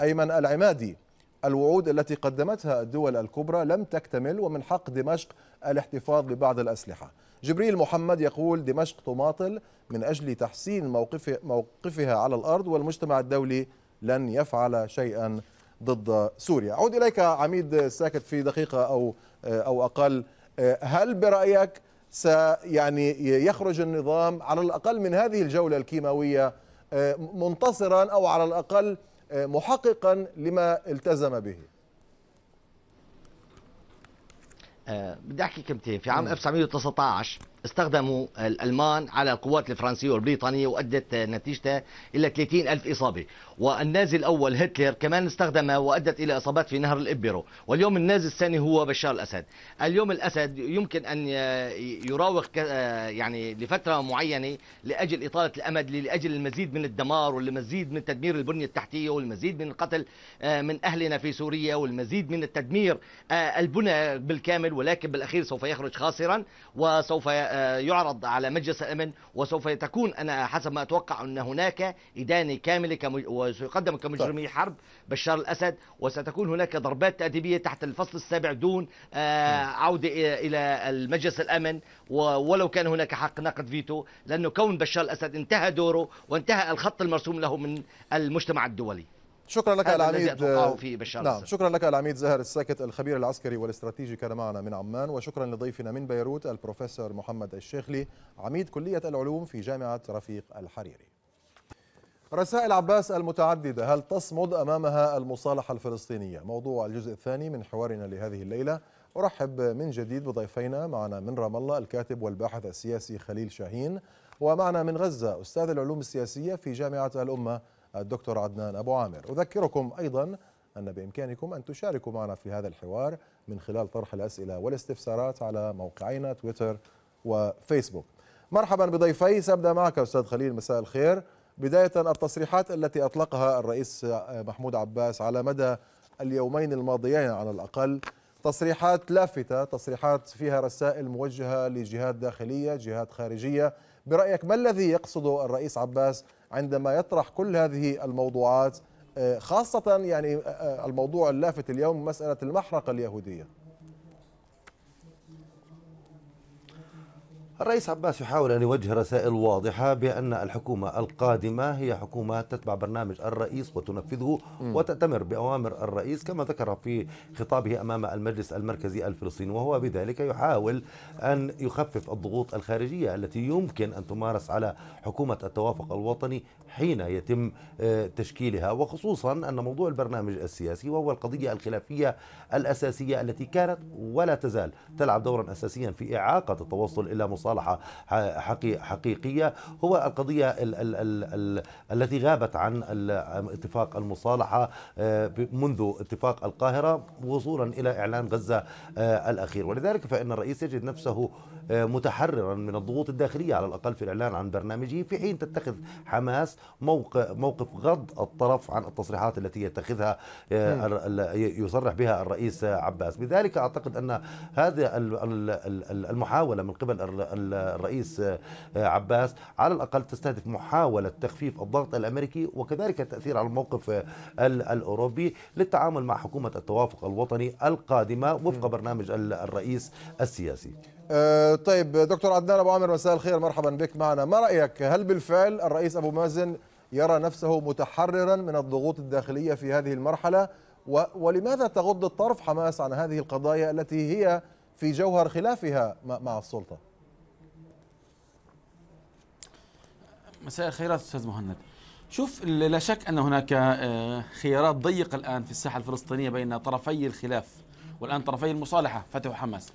أيمن العمادي الوعود التي قدمتها الدول الكبرى لم تكتمل ومن حق دمشق الاحتفاظ ببعض الأسلحة جبريل محمد يقول دمشق تماطل من أجل تحسين موقف موقفها على الأرض والمجتمع الدولي لن يفعل شيئا ضد سوريا أعود إليك عميد ساكت في دقيقة أو, أو أقل هل برأيك سيعني يخرج النظام على الأقل من هذه الجولة الكيماوية آه، منتصرا او على الاقل آه، محققا لما التزم به آه، بدي احكي كلمتين في عام 1919 نعم. استخدموا الألمان على القوات الفرنسية والبريطانية وأدت نتيجتها إلى 30 ألف إصابة والنازي الأول هتلر كمان استخدمه وأدت إلى إصابات في نهر الإبرو واليوم النازي الثاني هو بشار الأسد اليوم الأسد يمكن أن يراوغ آه، يعني لفترة معينة لأجل إطالة الأمد لأجل المزيد من الدمار والمزيد من تدمير البنية التحتية والمزيد من القتل آه، من أهلنا في سوريا والمزيد من التدمير آه، البنى بالكامل ولكن بالأخير سوف يخرج خاسرا وسوف يعرض على مجلس الامن وسوف تكون انا حسب ما اتوقع ان هناك ادانه كامله وسيقدم كمجرمي طيب. حرب بشار الاسد وستكون هناك ضربات تاديبيه تحت الفصل السابع دون آه، عوده الى المجلس الامن ولو كان هناك حق نقد فيتو لانه كون بشار الاسد انتهى دوره وانتهى الخط المرسوم له من المجتمع الدولي نعم، شكرا لك العميد في بشار نعم شكرا لك العميد زهر الساكت الخبير العسكري والاستراتيجي كان معنا من عمان وشكرا لضيفنا من بيروت البروفيسور محمد الشيخلي عميد كلية العلوم في جامعة رفيق الحريري رسائل عباس المتعددة هل تصمد أمامها المصالحة الفلسطينية؟ موضوع الجزء الثاني من حوارنا لهذه الليلة أرحب من جديد بضيفينا معنا من رام الله الكاتب والباحث السياسي خليل شاهين ومعنا من غزة أستاذ العلوم السياسية في جامعة الأمة الدكتور عدنان أبو عامر أذكركم أيضا أن بإمكانكم أن تشاركوا معنا في هذا الحوار من خلال طرح الأسئلة والاستفسارات على موقعينا تويتر وفيسبوك مرحبا بضيفي سأبدأ معك أستاذ خليل مساء الخير بداية التصريحات التي أطلقها الرئيس محمود عباس على مدى اليومين الماضيين على الأقل تصريحات لافتة تصريحات فيها رسائل موجهة لجهات داخلية جهات خارجية برأيك ما الذي يقصده الرئيس عباس عندما يطرح كل هذه الموضوعات آه، خاصة يعني آه، آه، الموضوع اللافت اليوم مسألة المحرقة اليهودية الرئيس عباس يحاول أن يوجه رسائل واضحة بأن الحكومة القادمة هي حكومة تتبع برنامج الرئيس وتنفذه وتأتمر بأوامر الرئيس كما ذكر في خطابه أمام المجلس المركزي الفلسطيني وهو بذلك يحاول أن يخفف الضغوط الخارجية التي يمكن أن تمارس على حكومة التوافق الوطني حين يتم آه، تشكيلها وخصوصا أن موضوع البرنامج السياسي وهو القضية الخلافية الأساسية التي كانت ولا تزال تلعب دورا أساسيا في إعاقة التوصل إلى مصالحة حقيقية هو القضية ال ال التي غابت عن اتفاق المصالحة آه، منذ اتفاق القاهرة وصولا إلى إعلان غزة آه، الأخير ولذلك فإن الرئيس يجد نفسه متحررا من الضغوط الداخلية على الأقل في الإعلان عن برنامجه في حين تتخذ حماس موقف موقف غض الطرف عن التصريحات التي يتخذها آه، يصرح بها الرئيس عباس بذلك اعتقد ان هذا المحاوله من قبل الرئيس آه، عباس على الاقل تستهدف محاوله تخفيف الضغط الامريكي وكذلك التاثير على الموقف آه، الاوروبي للتعامل مع حكومه التوافق الوطني القادمه وفق برنامج الرئيس السياسي آه، طيب دكتور عدنان ابو عامر مساء الخير مرحبا بك معنا ما رايك هل بالفعل الرئيس ابو مازن يرى نفسه متحررا من الضغوط الداخليه في هذه المرحله ولماذا تغض الطرف حماس عن هذه القضايا التي هي في جوهر خلافها مع السلطه مساء الخير استاذ مهند شوف لا شك ان هناك آه، خيارات ضيقه الان في الساحه الفلسطينيه بين طرفي الخلاف والان طرفي المصالحه فتح وحماس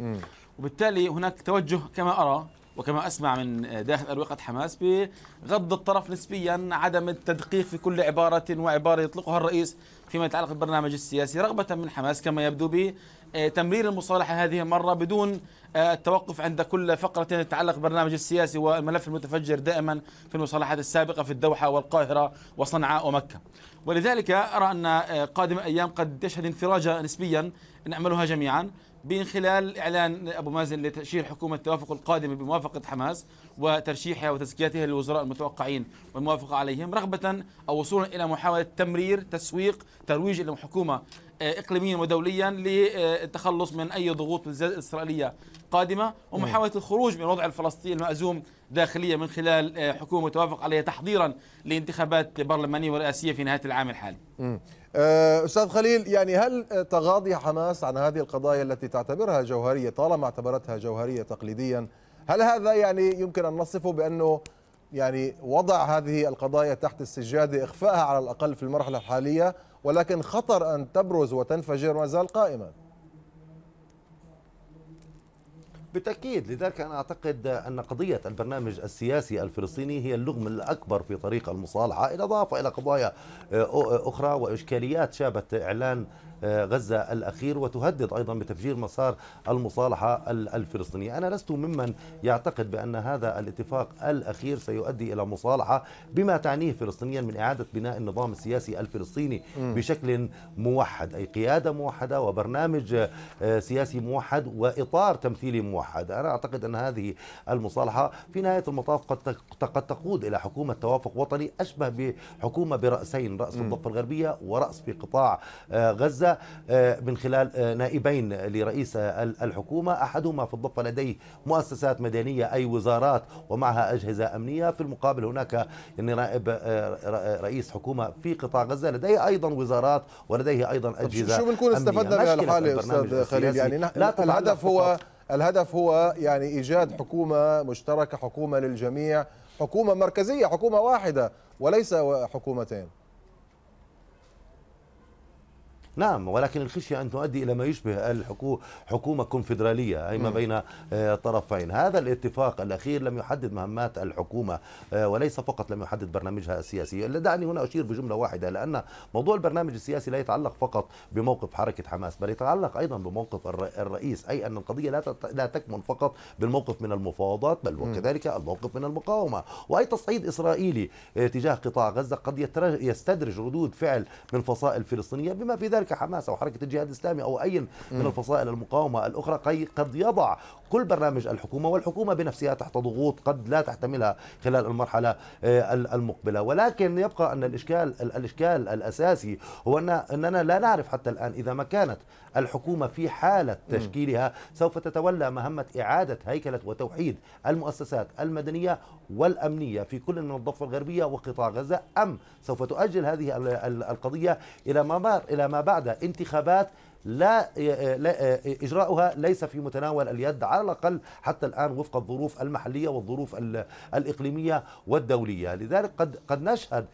وبالتالي هناك توجه كما أرى وكما أسمع من داخل أروقة حماس بغض الطرف نسبيا عدم التدقيق في كل عبارة وعبارة يطلقها الرئيس فيما يتعلق بالبرنامج السياسي رغبة من حماس كما يبدو بتمرير آه، المصالحة هذه المرة بدون آه، التوقف عند كل فقرة تتعلق بالبرنامج السياسي والملف المتفجر دائما في المصالحات السابقة في الدوحة والقاهرة وصنعاء ومكة ولذلك أرى أن آه، قادم أيام قد تشهد انفراجة نسبيا نعملها جميعا من خلال إعلان أبو مازن لتأشير حكومة التوافق القادمة بموافقة حماس وترشيحها وتزكيتها للوزراء المتوقعين والموافقة عليهم رغبة أو وصولا إلى محاولة تمرير تسويق ترويج إلى حكومة آه، اقليميا ودوليا للتخلص من اي ضغوط اسرائيليه قادمه ومحاوله الخروج من الوضع الفلسطيني المأزوم داخليا من خلال آه، حكومه توافق عليها تحضيرا لانتخابات برلمانيه ورئاسيه في نهايه العام الحالي. آه، استاذ خليل يعني هل تغاضي حماس عن هذه القضايا التي تعتبرها جوهريه طالما اعتبرتها جوهريه تقليديا هل هذا يعني يمكن أن نصفه بأنه يعني وضع هذه القضايا تحت السجادة إخفائها على الأقل في المرحلة الحالية ولكن خطر أن تبرز وتنفجر ما زال قائما بالتأكيد لذلك أنا أعتقد أن قضية البرنامج السياسي الفلسطيني هي اللغم الأكبر في طريق المصالحة إضافة إلى قضايا أخرى وإشكاليات شابت إعلان آه، غزة الأخير وتهدد أيضا بتفجير مسار المصالحة الفلسطينية أنا لست ممن يعتقد بأن هذا الاتفاق الأخير سيؤدي إلى مصالحة بما تعنيه فلسطينيا من إعادة بناء النظام السياسي الفلسطيني بشكل موحد أي قيادة موحدة وبرنامج آه، سياسي موحد وإطار تمثيلي موحد أنا أعتقد أن هذه المصالحة في نهاية المطاف قد تقود إلى حكومة توافق وطني أشبه بحكومة برأسين رأس الضفة الغربية ورأس في قطاع آه، غزة آه، من خلال آه، نائبين لرئيس الحكومة أحدهما في الضفة لديه مؤسسات مدنية أي وزارات ومعها أجهزة أمنية في المقابل هناك يعني نائب آه، رئيس حكومة في قطاع غزة لديه أيضا وزارات ولديه أيضا أجهزة شو بنكون استفدنا من الحالة أستاذ خليل يعني لا الهدف هو الهدف هو يعني إيجاد حكومة مشتركة حكومة للجميع حكومة مركزية حكومة واحدة وليس حكومتين نعم ولكن الخشية أن تؤدي إلى ما يشبه الحكومة حكومة كونفدرالية أي ما بين آه، طرفين هذا الاتفاق الأخير لم يحدد مهمات الحكومة آه، وليس فقط لم يحدد برنامجها السياسي دعني هنا أشير بجملة واحدة لأن موضوع البرنامج السياسي لا يتعلق فقط بموقف حركة حماس بل يتعلق أيضا بموقف الرئيس أي أن القضية لا لا تكمن فقط بالموقف من المفاوضات بل وكذلك الموقف من المقاومة وأي تصعيد إسرائيلي آه، تجاه قطاع غزة قد يستدرج ردود فعل من فصائل فلسطينية بما في ذلك وكذلك حماس أو حركة الجهاد الإسلامي أو أي من الفصائل المقاومة الأخرى قد يضع كل برنامج الحكومة والحكومة بنفسها تحت ضغوط قد لا تحتملها خلال المرحلة آه، المقبلة ولكن يبقى أن الإشكال الإشكال الأساسي هو أننا لا نعرف حتى الآن إذا ما كانت الحكومة في حالة تشكيلها سوف تتولى مهمة إعادة هيكلة وتوحيد المؤسسات المدنية والأمنية في كل من الضفة الغربية وقطاع غزة أم سوف تؤجل هذه القضية إلى ما إلى ما بعد انتخابات لا آه، آه، آه، إجراؤها ليس في متناول اليد على الأقل حتى الآن وفق الظروف المحلية والظروف الإقليمية والدولية لذلك قد, قد نشهد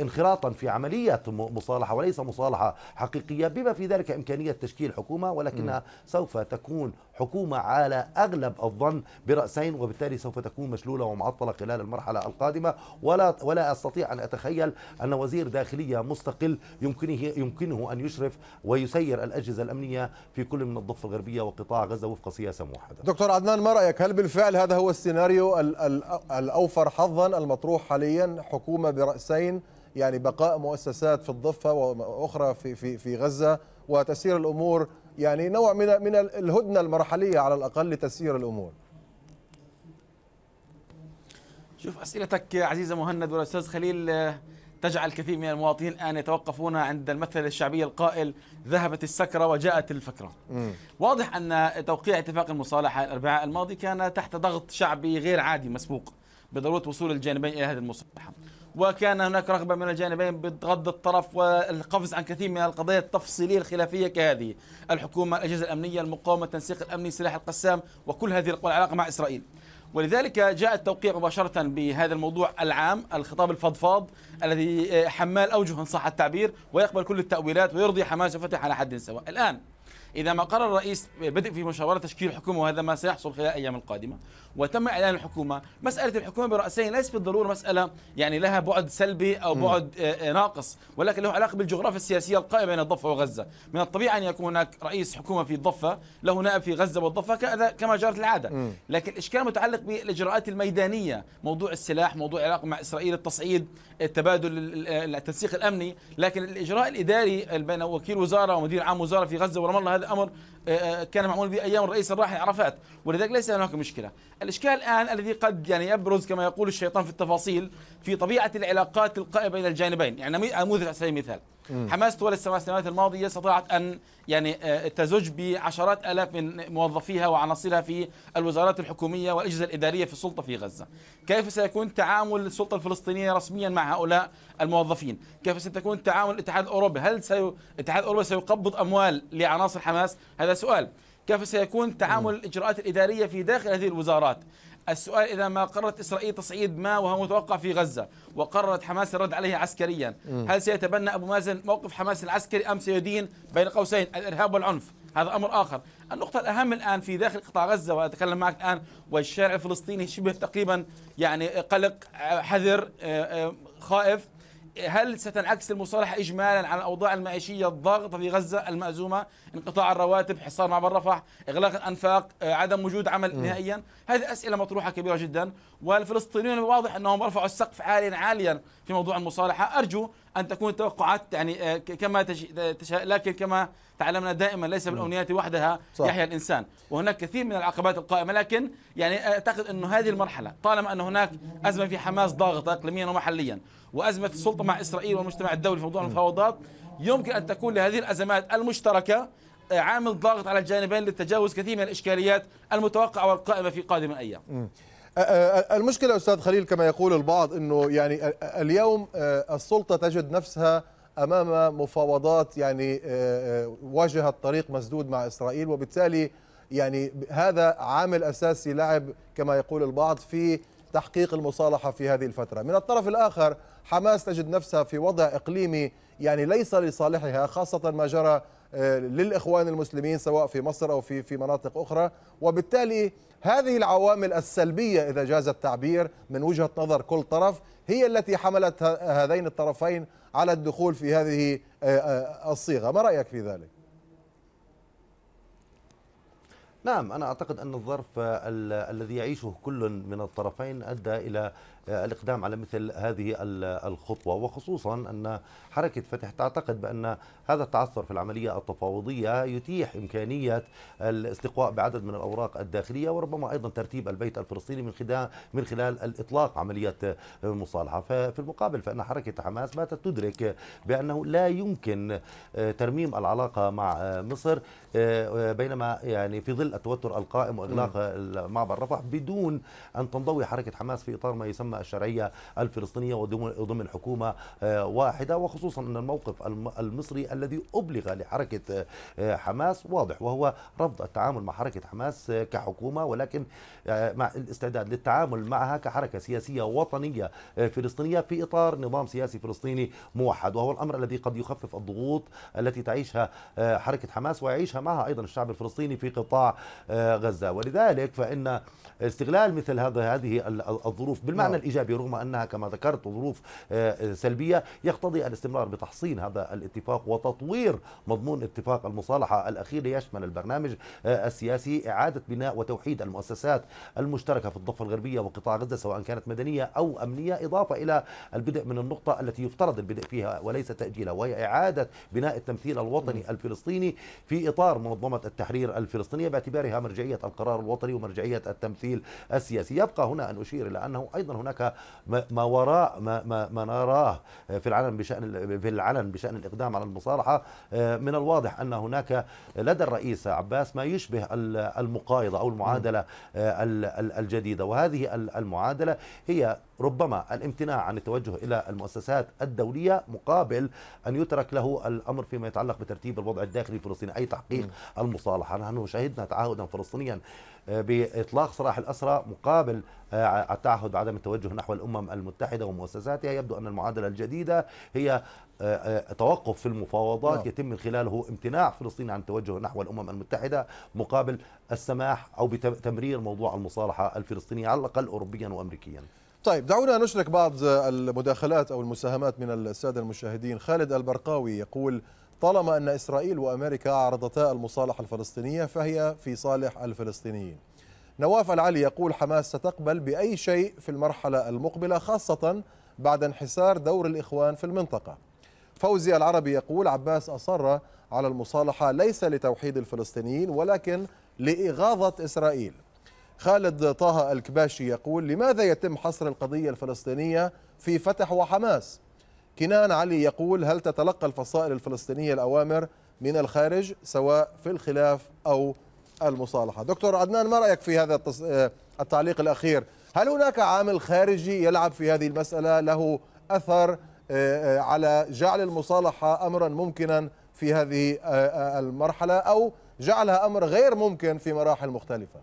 انخراطا في عملية مصالحة وليس مصالحة حقيقية بما في ذلك إمكانية تشكيل حكومة ولكنها سوف تكون حكومة على أغلب الظن برأسين وبالتالي سوف تكون مشلولة ومعطلة خلال المرحلة القادمة ولا ولا أستطيع أن أتخيل أن وزير داخلية مستقل يمكنه يمكنه أن يشرف ويسير الأجهزة الأمنية في كل من الضفة الغربية وقطاع غزة وفق سياسة موحدة دكتور عدنان ما رأيك هل بالفعل هذا هو السيناريو الأوفر حظا المطروح حاليا حكومة برأسين يعني بقاء مؤسسات في الضفة وأخرى في, في, في غزة وتسير الأمور يعني نوع من من الهدنه المرحليه على الاقل لتسيير الامور شوف اسئلتك عزيزه مهند والاستاذ خليل تجعل كثير من المواطنين الان يتوقفون عند المثل الشعبي القائل ذهبت السكره وجاءت الفكره. م. واضح ان توقيع اتفاق المصالحه الاربعاء الماضي كان تحت ضغط شعبي غير عادي مسبوق بضروره وصول الجانبين الى هذه المصالحه. وكان هناك رغبة من الجانبين بغض الطرف والقفز عن كثير من القضايا التفصيلية الخلافية كهذه الحكومة الأجهزة الأمنية المقاومة التنسيق الأمني سلاح القسام وكل هذه العلاقة مع إسرائيل ولذلك جاء التوقيع مباشرة بهذا الموضوع العام الخطاب الفضفاض الذي آه، حمال أوجه إن صح التعبير ويقبل كل التأويلات ويرضي حماس وفتح على حد سواء الآن إذا ما قرر الرئيس بدء في مشاورة تشكيل حكومة وهذا ما سيحصل خلال الأيام القادمة وتم اعلان الحكومه مساله الحكومه براسين ليس بالضروره مساله يعني لها بعد سلبي او بعد آه، آه، ناقص ولكن له علاقه بالجغرافيا السياسيه القائمه بين الضفه وغزه من الطبيعي ان يكون هناك رئيس حكومه في الضفه له نائب في غزه والضفه كذا كما جرت العاده لكن الاشكال متعلق بالاجراءات الميدانيه موضوع السلاح موضوع العلاقه مع اسرائيل التصعيد التبادل التنسيق الامني لكن الاجراء الاداري بين وكيل وزاره ومدير عام وزاره في غزه ورام الله هذا امر آه، كان معمول بايام الرئيس الراحل عرفات ولذلك ليس هناك مشكله الإشكال الآن الذي قد يعني يبرز كما يقول الشيطان في التفاصيل في طبيعة العلاقات القائمة بين الجانبين يعني نموذج على سبيل المثال حماس طوال السبع سنوات الماضية استطاعت أن يعني آه، تزج بعشرات آلاف من موظفيها وعناصرها في الوزارات الحكومية والأجهزة الإدارية في السلطة في غزة كيف سيكون تعامل السلطة الفلسطينية رسميا مع هؤلاء الموظفين كيف ستكون تعامل الاتحاد الأوروبي هل سي... الاتحاد الأوروبي سيقبض أموال لعناصر حماس هذا سؤال كيف سيكون تعامل نعم. الإجراءات الإدارية في داخل هذه الوزارات السؤال إذا ما قررت إسرائيل تصعيد ما وهو متوقع في غزة وقررت حماس الرد عليه عسكريا نعم. هل سيتبنى أبو مازن موقف حماس العسكري أم سيدين بين قوسين الإرهاب والعنف هذا أمر آخر النقطة الأهم الآن في داخل قطاع غزة وأتكلم معك الآن والشارع الفلسطيني شبه تقريبا يعني قلق حذر آه، آه، خائف هل ستنعكس المصالحة إجمالا على الأوضاع المعيشية الضاغطة في غزة المأزومة انقطاع الرواتب حصار معبر رفح إغلاق الأنفاق آه، عدم وجود عمل نهائيا هذه أسئلة مطروحة كبيرة جدا والفلسطينيون واضح أنهم رفعوا السقف عاليا عاليا في موضوع المصالحة أرجو أن تكون التوقعات يعني آه، كما تشاء لكن كما تعلمنا دائما ليس نعم. بالأمنيات وحدها صح. يحيى الإنسان وهناك كثير من العقبات القائمة لكن يعني آه، أعتقد انه هذه المرحلة طالما أن هناك أزمة في حماس ضاغطة إقليميا ومحليا وأزمة السلطة مع إسرائيل والمجتمع الدولي في موضوع نعم. المفاوضات يمكن أن تكون لهذه الأزمات المشتركة آه، عامل ضاغط على الجانبين للتجاوز كثير من الإشكاليات المتوقعة والقائمة في قادم الأيام المشكله استاذ خليل كما يقول البعض انه يعني اليوم آه، السلطه تجد نفسها امام مفاوضات يعني آه، آه، واجهت طريق مسدود مع اسرائيل وبالتالي يعني هذا عامل اساسي لعب كما يقول البعض في تحقيق المصالحه في هذه الفتره من الطرف الاخر حماس تجد نفسها في وضع اقليمي يعني ليس لصالحها خاصه ما جرى آه، للاخوان المسلمين سواء في مصر او في في مناطق اخرى وبالتالي هذه العوامل السلبيه اذا جاز التعبير من وجهه نظر كل طرف هي التي حملت هذين الطرفين على الدخول في هذه آه، آه، الصيغه ما رايك في ذلك نعم أنا أعتقد أن الظرف الذي يعيشه كل من الطرفين أدى إلى الاقدام على مثل هذه الخطوه وخصوصا ان حركه فتح تعتقد بان هذا التعثر في العمليه التفاوضيه يتيح امكانيه الاستقواء بعدد من الاوراق الداخليه وربما ايضا ترتيب البيت الفلسطيني من خلال من خلال الاطلاق عمليه مصالحه ففي المقابل فان حركه حماس باتت تدرك بانه لا يمكن آه، ترميم العلاقه مع مصر آه، بينما يعني في ظل التوتر القائم واغلاق معبر رفح بدون ان تنضوي حركه حماس في اطار ما يسمى الأئمة الشرعية الفلسطينية وضمن حكومة آه، واحدة وخصوصا أن الموقف المصري الذي أبلغ لحركة آه، حماس واضح وهو رفض التعامل مع حركة حماس آه، كحكومة ولكن مع الاستعداد للتعامل معها كحركة سياسية وطنية فلسطينية في إطار نظام سياسي فلسطيني موحد وهو الأمر الذي قد يخفف الضغوط التي تعيشها حركة حماس ويعيشها معها أيضا الشعب الفلسطيني في قطاع غزة ولذلك فإن استغلال مثل هذا هذه الظروف بالمعنى الإيجابي رغم أنها كما ذكرت ظروف آه، سلبية يقتضي الاستمرار بتحصين هذا الاتفاق وتطوير مضمون اتفاق المصالحة الأخير ليشمل البرنامج آه، السياسي إعادة بناء وتوحيد المؤسسات المشتركة في الضفة الغربية وقطاع غزة سواء كانت مدنية أو أمنية إضافة إلى البدء من النقطة التي يفترض البدء فيها وليس تأجيلها وهي إعادة بناء التمثيل الوطني الفلسطيني في إطار منظمة التحرير الفلسطينية باعتبارها مرجعية القرار الوطني ومرجعية التمثيل السياسي يبقى هنا أن أشير إلى أنه أيضا هناك هناك ما وراء ما, ما, ما نراه في العلن بشان في العلن بشان الاقدام على المصالحه آه، من الواضح ان هناك لدى الرئيس عباس ما يشبه المقايضه او المعادله آه، الجديده وهذه المعادله هي ربما الامتناع عن التوجه إلى المؤسسات الدولية مقابل أن يترك له الأمر فيما يتعلق بترتيب الوضع الداخلي الفلسطيني أي تحقيق م. المصالحة نحن شهدنا تعهدا فلسطينيا آه، بإطلاق سراح الأسرى مقابل التعهد آه، بعدم التوجه نحو الأمم المتحدة ومؤسساتها يبدو أن المعادلة الجديدة هي آه، توقف في المفاوضات نعم. يتم من خلاله امتناع فلسطين عن التوجه نحو الامم المتحده مقابل السماح او بتمرير موضوع المصالحه الفلسطينيه على الاقل اوروبيا وامريكيا طيب دعونا نشرك بعض المداخلات أو المساهمات من السادة المشاهدين خالد البرقاوي يقول طالما أن إسرائيل وأمريكا عرضتا المصالحة الفلسطينية فهي في صالح الفلسطينيين نواف العلي يقول حماس ستقبل بأي شيء في المرحلة المقبلة خاصة بعد انحسار دور الإخوان في المنطقة فوزي العربي يقول عباس أصر على المصالحة ليس لتوحيد الفلسطينيين ولكن لإغاظة إسرائيل خالد طه الكباشي يقول لماذا يتم حصر القضية الفلسطينية في فتح وحماس كنان علي يقول هل تتلقى الفصائل الفلسطينية الأوامر من الخارج سواء في الخلاف أو المصالحة دكتور عدنان ما رأيك في هذا آه، التعليق الأخير هل هناك عامل خارجي يلعب في هذه المسألة له أثر آه، آه، على جعل المصالحة أمرا ممكنا في هذه المرحلة أو جعلها أمر غير ممكن في مراحل مختلفة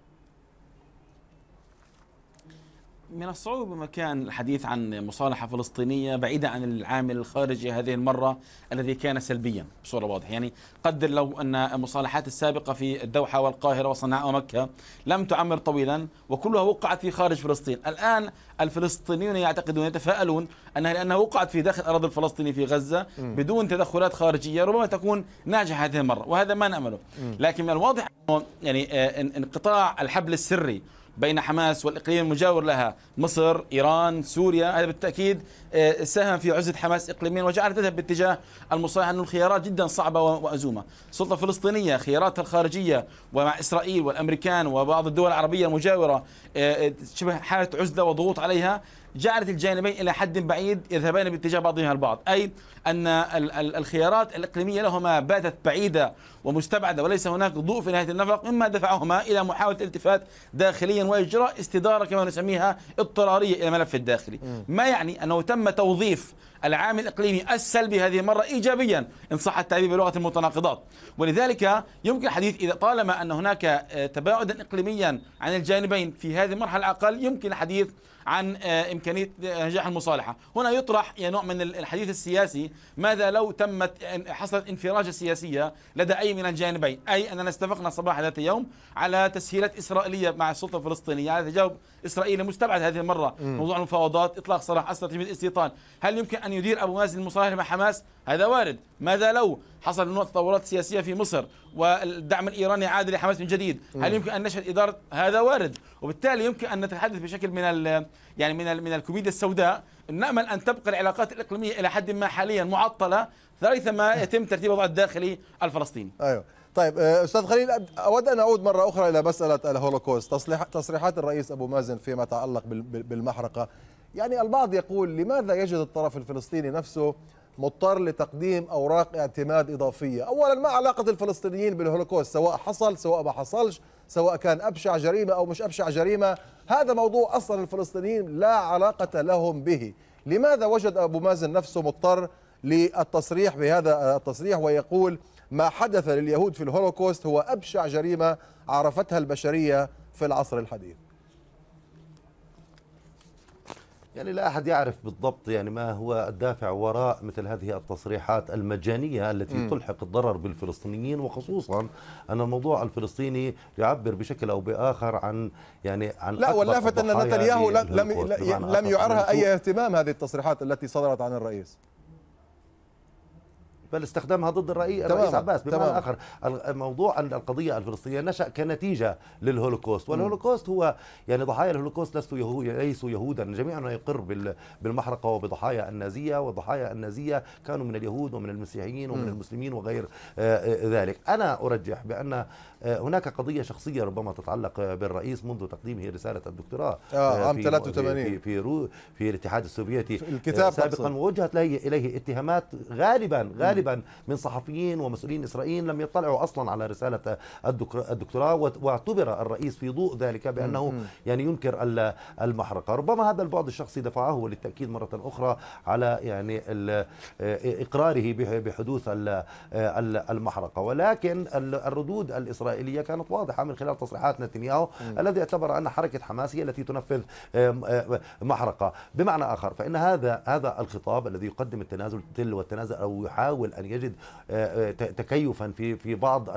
من الصعوبة مكان الحديث عن مصالحة فلسطينية بعيدة عن العامل الخارجي هذه المرة الذي كان سلبيا بصورة واضحة يعني قدر لو أن المصالحات السابقة في الدوحة والقاهرة وصنعاء ومكة لم تعمر طويلا وكلها وقعت في خارج فلسطين الآن الفلسطينيون يعتقدون يتفائلون أنها لأنها وقعت في داخل الأراضي الفلسطينية في غزة بدون تدخلات خارجية ربما تكون ناجحة هذه المرة وهذا ما نأمله لكن من الواضح أنه يعني آه، انقطاع الحبل السري بين حماس والإقليم المجاور لها مصر إيران سوريا هذا بالتأكيد آه، ساهم في عزلة حماس إقليميا وجعلت تذهب باتجاه المصالحة أن الخيارات جدا صعبة وأزومة السلطة الفلسطينية خياراتها الخارجية ومع إسرائيل والأمريكان وبعض الدول العربية المجاورة آه، آه، شبه حالة عزلة وضغوط عليها جعلت الجانبين إلى حد بعيد يذهبان باتجاه بعضهما البعض أي أن الخيارات الإقليمية لهما باتت بعيدة ومستبعدة وليس هناك ضوء في نهاية النفق مما دفعهما إلى محاولة الالتفات داخليا وإجراء استدارة كما نسميها اضطرارية إلى الملف الداخلي ما يعني أنه تم توظيف العامل الإقليمي السلبي هذه المرة إيجابيا إن صح التعبير بلغة المتناقضات ولذلك يمكن الحديث إذا طالما أن هناك تباعدا إقليميا عن الجانبين في هذه المرحلة الأقل يمكن الحديث عن آه، إمكانية آه، نجاح المصالحة هنا يطرح نوع من الحديث السياسي ماذا لو تمت حصلت انفراجة سياسية لدى أي من الجانبين أي أننا استفقنا صباح ذات يوم على تسهيلات إسرائيلية مع السلطة الفلسطينية على تجاوب إسرائيلي مستبعد هذه المرة موضوع المفاوضات إطلاق سراح أسرة تجميد استيطان هل يمكن أن يدير أبو مازن المصالحة مع حماس هذا وارد ماذا لو حصل نوع تطورات سياسية في مصر والدعم الإيراني عاد لحماس من جديد هل يمكن أن نشهد إدارة هذا وارد وبالتالي يمكن أن نتحدث بشكل من الـ يعني من الـ من الكوميديا السوداء نأمل أن تبقى العلاقات الإقليمية إلى حد ما حاليا معطلة ثالثا ما يتم ترتيب الوضع الداخلي الفلسطيني أيوه طيب آه، استاذ خليل اود ان اعود مره اخرى الى مساله الهولوكوست تصريحات الرئيس ابو مازن فيما يتعلق بالمحرقه يعني البعض يقول لماذا يجد الطرف الفلسطيني نفسه مضطر لتقديم أوراق اعتماد إضافية أولا ما علاقة الفلسطينيين بالهولوكوست سواء حصل سواء ما حصلش سواء كان أبشع جريمة أو مش أبشع جريمة هذا موضوع أصلا الفلسطينيين لا علاقة لهم به لماذا وجد أبو مازن نفسه مضطر للتصريح بهذا التصريح ويقول ما حدث لليهود في الهولوكوست هو أبشع جريمة عرفتها البشرية في العصر الحديث يعني لا أحد يعرف بالضبط يعني ما هو الدافع وراء مثل هذه التصريحات المجانية التي م. تلحق الضرر بالفلسطينيين وخصوصا أن الموضوع الفلسطيني يعبر بشكل أو بآخر عن يعني عن لا واللافت أن نتنياهو لم لم يعرها يعني أي اهتمام هذه التصريحات التي صدرت عن الرئيس بل استخدامها ضد الرئيس الرئيس عباس بمعنى اخر موضوع القضيه الفلسطينيه نشا كنتيجه للهولوكوست والهولوكوست هو يعني ضحايا الهولوكوست لسوا يهو ليسوا يهودا جميعنا يقر بالمحرقه وبضحايا النازيه وضحايا النازيه كانوا من اليهود ومن المسيحيين ومن المسلمين وغير آه، آه، ذلك انا ارجح بان آه، هناك قضيه شخصيه ربما تتعلق بالرئيس منذ تقديمه رساله الدكتوراه آه عام 83 آه، في في, رو في الاتحاد السوفيتي الكتاب آه، سابقا وجهت اليه اتهامات غالبا غالبا من صحفيين ومسؤولين اسرائيليين لم يطلعوا اصلا على رساله الدكتوراه واعتبر الرئيس في ضوء ذلك بانه يعني ينكر المحرقه ربما هذا البعض الشخصي دفعه للتاكيد مره اخرى على يعني اقراره بحدوث المحرقه ولكن الردود الاسرائيليه الإسرائيلية كانت واضحة من خلال تصريحات نتنياهو الذي اعتبر أن حركة حماس هي التي تنفذ محرقة بمعنى آخر فإن هذا هذا الخطاب الذي يقدم التنازل تل والتنازل أو يحاول أن يجد آه، آه، تكيفا في في بعض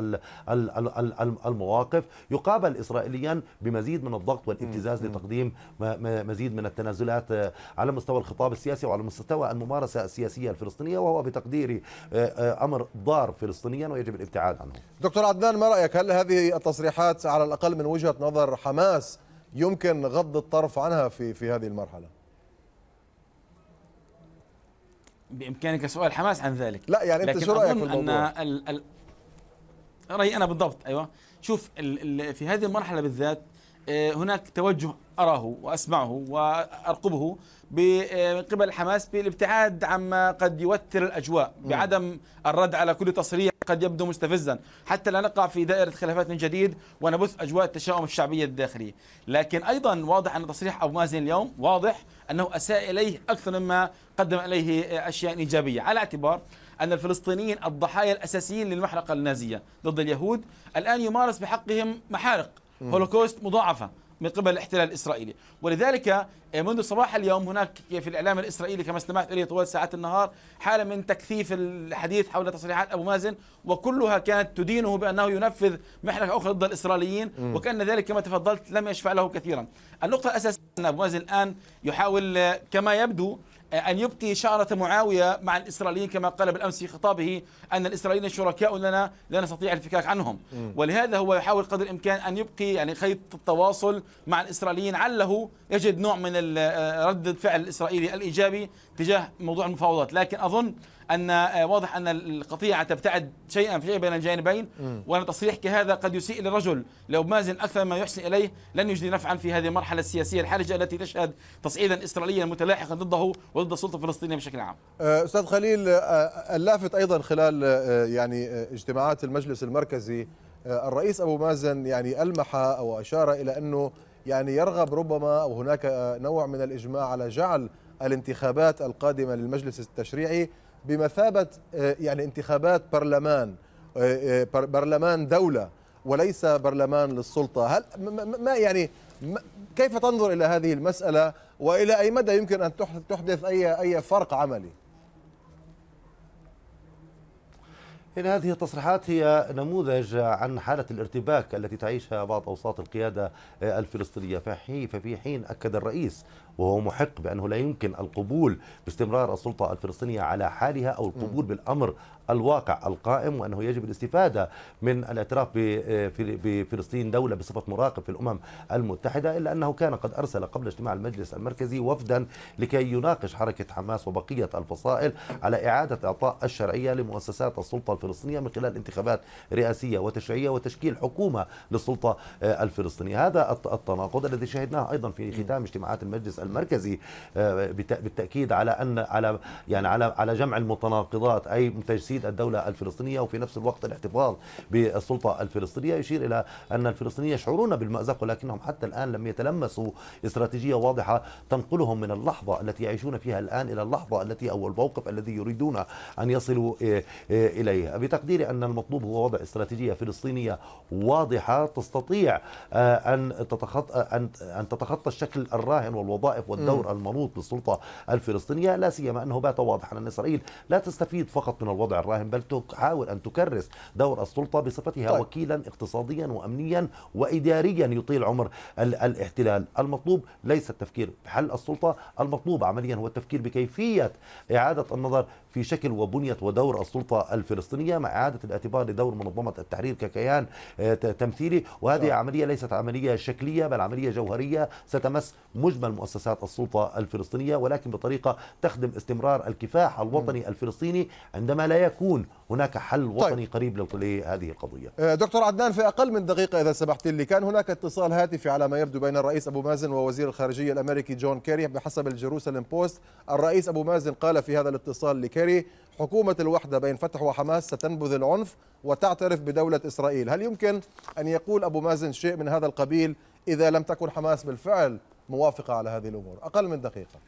المواقف يقابل إسرائيليا بمزيد من الضغط والابتزاز لتقديم مزيد من التنازلات آه، على مستوى الخطاب السياسي وعلى مستوى الممارسة السياسية الفلسطينية وهو بتقديري أمر ضار فلسطينيا ويجب الابتعاد عنه دكتور عدنان ما رأيك هل هذه التصريحات على الأقل من وجهة نظر حماس يمكن غض الطرف عنها في في هذه المرحلة؟ بإمكانك سؤال حماس عن ذلك لا يعني أنت شو رأيك في الموضوع؟ أن ال ال رأيي أنا بالضبط أيوة شوف ال ال في هذه المرحلة بالذات آه، هناك توجه أراه وأسمعه وأرقبه آه، من قبل حماس بالابتعاد عما قد يوتر الأجواء بعدم الرد على كل تصريح قد يبدو مستفزا حتى لا نقع في دائرة خلافات من جديد ونبث أجواء التشاؤم الشعبية الداخلية لكن أيضا واضح أن تصريح أبو مازن اليوم واضح أنه أساء إليه أكثر مما قدم إليه أشياء إيجابية على اعتبار أن الفلسطينيين الضحايا الأساسيين للمحرقة النازية ضد اليهود الآن يمارس بحقهم محارق هولوكوست مضاعفة من قبل الاحتلال الإسرائيلي ولذلك آه، منذ صباح اليوم هناك في الإعلام الإسرائيلي كما استمعت إليه طوال ساعات النهار حالة من تكثيف الحديث حول تصريحات أبو مازن وكلها كانت تدينه بأنه ينفذ محنه أخرى ضد الإسرائيليين وكأن ذلك كما تفضلت لم يشفع له كثيرا النقطة الأساسية أن أبو مازن الآن يحاول آه، كما يبدو أن يبقي شعرة معاوية مع الإسرائيليين كما قال بالأمس في خطابه أن الإسرائيليين شركاء لنا لا نستطيع الفكاك عنهم ولهذا هو يحاول قدر الإمكان أن يبقي يعني خيط التواصل مع الإسرائيليين علّه يجد نوع من آه، ردة فعل الإسرائيلي الإيجابي تجاه موضوع المفاوضات لكن أظن ان آه، واضح ان القطيعه تبتعد شيئا فشيئا بين الجانبين وان تصريح كهذا قد يسيء للرجل لو مازن اكثر ما يحسن اليه لن يجدي نفعا في هذه المرحله السياسيه الحرجه التي تشهد تصعيدا اسرائيليا متلاحقا ضده وضد السلطه الفلسطينيه بشكل عام. آه، استاذ خليل آه، اللافت ايضا خلال يعني اجتماعات المجلس المركزي الرئيس ابو مازن يعني المح او اشار الى انه يعني يرغب ربما او هناك نوع من الاجماع على جعل الانتخابات القادمه للمجلس التشريعي بمثابه آه، يعني انتخابات برلمان آه، آه، برلمان دوله وليس برلمان للسلطه هل ما يعني كيف تنظر الى هذه المساله والى اي مدى يمكن ان تحدث اي اي فرق عملي إن هذه التصريحات هي نموذج عن حالة الارتباك التي تعيشها بعض أوساط القيادة الفلسطينية ففي حين أكد الرئيس وهو محق بأنه لا يمكن القبول باستمرار السلطة الفلسطينية على حالها أو القبول بالأمر الواقع القائم وأنه يجب الاستفادة من الاعتراف بفلسطين دولة بصفة مراقب في الأمم المتحدة إلا أنه كان قد أرسل قبل اجتماع المجلس المركزي وفدا لكي يناقش حركة حماس وبقية الفصائل على إعادة إعطاء الشرعية لمؤسسات السلطة الفلسطينية من خلال انتخابات رئاسية وتشريعية وتشكيل حكومة للسلطة آه، الفلسطينية هذا التناقض الذي شهدناه أيضا في ختام اجتماعات المجلس المركزي آه، بالتأكيد على أن على يعني على على جمع المتناقضات أي تجسيد الدولة الفلسطينية وفي نفس الوقت الاحتفاظ بالسلطة الفلسطينية يشير إلى أن الفلسطينيين يشعرون بالمأزق ولكنهم حتى الآن لم يتلمسوا استراتيجية واضحة تنقلهم من اللحظة التي يعيشون فيها الآن إلى اللحظة التي أو الموقف الذي يريدون أن يصلوا آه، إليها بتقديري أن المطلوب هو وضع استراتيجية فلسطينية واضحة تستطيع آه، أن تتخطى آه، أن تتخطى الشكل الراهن والوظائف والدور المنوط للسلطة الفلسطينية لا سيما أنه بات واضحا أن إسرائيل لا تستفيد فقط من الوضع الراهن بل تحاول أن تكرس دور السلطة بصفتها طيب. وكيلا اقتصاديا وأمنيا وإداريا يطيل عمر الاحتلال المطلوب ليس التفكير بحل السلطة المطلوب عمليا هو التفكير بكيفية إعادة النظر في شكل وبنية ودور السلطة الفلسطينية مع إعادة الاعتبار لدور منظمة التحرير ككيان آه، تمثيلي وهذه آه. عملية ليست عملية شكلية بل عملية جوهرية ستمس مجمل مؤسسات السلطة الفلسطينية ولكن بطريقة تخدم استمرار الكفاح الوطني الفلسطيني عندما لا يكون هناك حل طيب. وطني طيب. قريب لهذه القضية آه، دكتور عدنان في أقل من دقيقة إذا سمحت لي كان هناك اتصال هاتفي على ما يبدو بين الرئيس أبو مازن ووزير الخارجية الأمريكي جون كيري بحسب الجيروسالم بوست الرئيس أبو مازن قال في هذا الاتصال لكيري حكومة الوحدة بين فتح وحماس ستنبذ العنف وتعترف بدولة إسرائيل هل يمكن أن يقول أبو مازن شيء من هذا القبيل إذا لم تكن حماس بالفعل موافقة على هذه الأمور أقل من دقيقة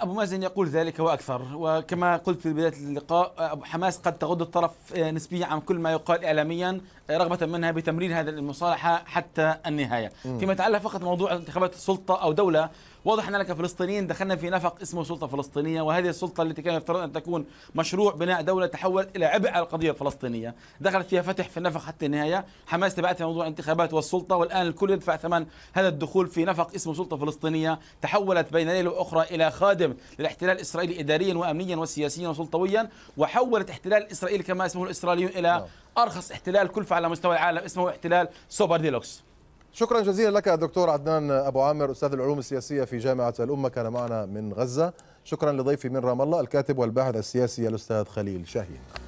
أبو مازن يقول ذلك وأكثر وكما قلت في بداية اللقاء أبو حماس قد تغض الطرف آه، نسبيا عن كل ما يقال إعلاميا آه، رغبة منها بتمرير هذه المصالحة حتى النهاية م. فيما يتعلق فقط موضوع انتخابات السلطة أو دولة واضح أننا كفلسطينيين دخلنا في نفق اسمه سلطة فلسطينية وهذه السلطة التي كان يفترض أن تكون مشروع بناء دولة تحولت إلى عبء على القضية الفلسطينية دخلت فيها فتح في النفق حتى النهاية حماس تبعتها موضوع الانتخابات والسلطة والآن الكل يدفع ثمن هذا الدخول في نفق اسمه سلطة فلسطينية تحولت بين ليلة وأخرى إلى خادم للاحتلال الإسرائيلي إداريا وأمنيا وسياسيا وسلطويا وحولت احتلال الاسرائيلي كما اسمه الإسرائيليون إلى نعم. أرخص احتلال كلفة على مستوى العالم اسمه احتلال سوبر ديلوكس شكرا جزيلا لك دكتور عدنان أبو عامر أستاذ العلوم السياسية في جامعة الأمة كان معنا من غزة شكرا لضيفي من رام الله الكاتب والباحث السياسي الأستاذ خليل شاهين